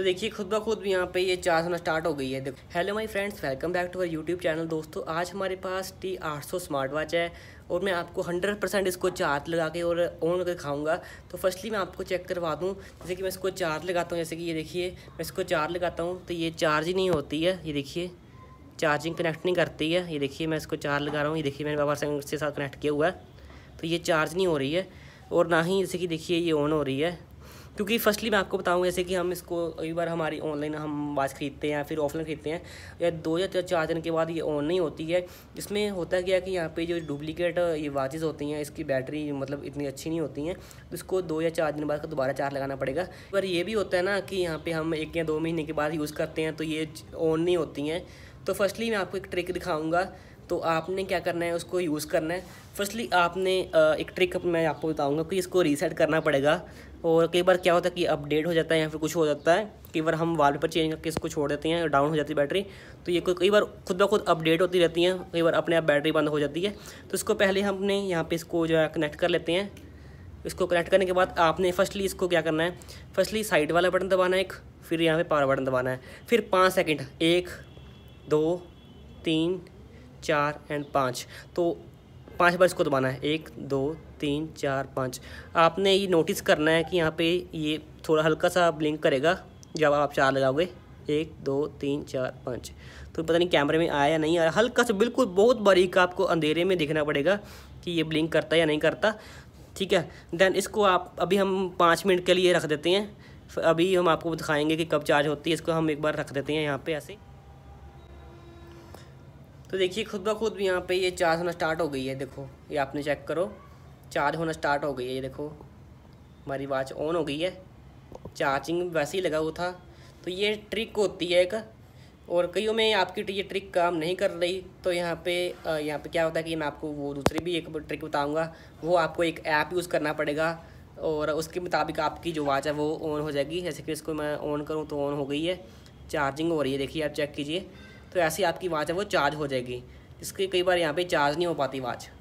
तो देखिए खुद ब खुद यहाँ पे ये चार्ज होना स्टार्ट हो गई है देखो hello my friends welcome back to our YouTube channel दोस्तों आज हमारे पास टी आठ सौ स्मार्ट वॉच है और मैं आपको हंड्रेड परसेंट इसको चार्ज लगा के और ऑन करके खाऊंगा तो फर्स्टली मैं आपको चेक करवा दूँ जैसे कि मैं इसको चार्ज लगाता हूँ जैसे कि ये देखिए मैं इसको चार्ज लगाता हूँ तो ये चार्ज ही नहीं होती है ये देखिए चार्जिंग कनेक्ट नहीं करती है ये देखिए मैं इसको चार्ज लगा रहा हूँ ये देखिए मैंने बाबा संग के साथ कनेक्ट किया हुआ है तो ये चार्ज नहीं हो रही है और ना ही जैसे कि देखिए ये ऑन हो रही है क्योंकि फर्स्टली मैं आपको बताऊँ जैसे कि हम इसको कई बार हमारी ऑनलाइन हम वॉच खरीदते हैं या फिर ऑफलाइन खरीदते हैं या दो या चार दिन के बाद ये ऑन नहीं होती है इसमें होता क्या कि यहाँ पे जो डुप्लीकेट ये वाचेज़ होती हैं इसकी बैटरी मतलब इतनी अच्छी नहीं होती हैं तो इसको दो या चार दिन बाद दोबारा चार्ज लगाना पड़ेगा पर यह भी होता है ना कि यहाँ पर हम एक या दो महीने के बाद यूज़ करते हैं तो ये ऑन नहीं होती हैं तो फर्स्टली मैं आपको एक ट्रिक दिखाऊँगा तो आपने क्या करना है उसको यूज़ करना है फर्स्टली आपने एक ट्रिक मैं आपको बताऊँगा कि इसको रीसेट करना पड़ेगा और कई बार क्या होता है कि अपडेट हो जाता है या फिर कुछ हो जाता है कई बार हम वाल पेपर चेंज करके इसको छोड़ देते हैं डाउन हो जाती है बैटरी तो ये कई बार खुद ब खुद अपडेट होती रहती हैं कई बार अपने आप बैटरी बंद हो जाती है तो इसको पहले हमने यहाँ पर इसको जो है कनेक्ट कर लेते हैं इसको कनेक्ट करने के बाद आपने फर्स्टली इसको क्या करना है फर्स्टली साइड वाला बटन दबाना है एक फिर यहाँ पे पावर बटन दबाना है फिर पाँच सेकंड एक दो तीन चार एंड पाँच तो पाँच बार इसको दबाना है एक दो तीन चार पाँच आपने ये नोटिस करना है कि यहाँ पे ये थोड़ा हल्का सा ब्लिंक करेगा जब आप चार लगाओगे एक दो तीन चार पाँच तो पता नहीं कैमरे में आया या नहीं आया हल्का सा बिल्कुल बहुत बारीक आपको अंधेरे में देखना पड़ेगा कि ये ब्लिंक करता है या नहीं करता ठीक है देन इसको आप अभी हम पाँच मिनट के लिए रख देते हैं अभी हम आपको दिखाएंगे कि कब चार्ज होती है इसको हम एक बार रख देते हैं यहाँ पे ऐसे तो देखिए खुद ब खुद यहाँ पे ये चार्ज होना स्टार्ट हो गई है देखो ये आपने चेक करो चार्ज होना स्टार्ट हो गई है ये देखो हमारी वॉच ऑन हो गई है चार्जिंग वैसे ही लगा हुआ था तो ये ट्रिक होती है एक और कईयों में आपकी ये ट्रिक काम नहीं कर रही तो यहाँ पे यहाँ पे क्या होता है कि मैं आपको वो दूसरी भी एक ट्रिक बताऊँगा वो आपको एक ऐप यूज़ करना पड़ेगा और उसके मुताबिक आपकी जो वाच है वो ऑन हो जाएगी जैसे कि इसको मैं ऑन करूँ तो ऑन हो गई है चार्जिंग हो रही है देखिए आप चेक कीजिए तो ऐसी आपकी वाच है वो चार्ज हो जाएगी इसके कई बार यहाँ पे चार्ज नहीं हो पाती वाच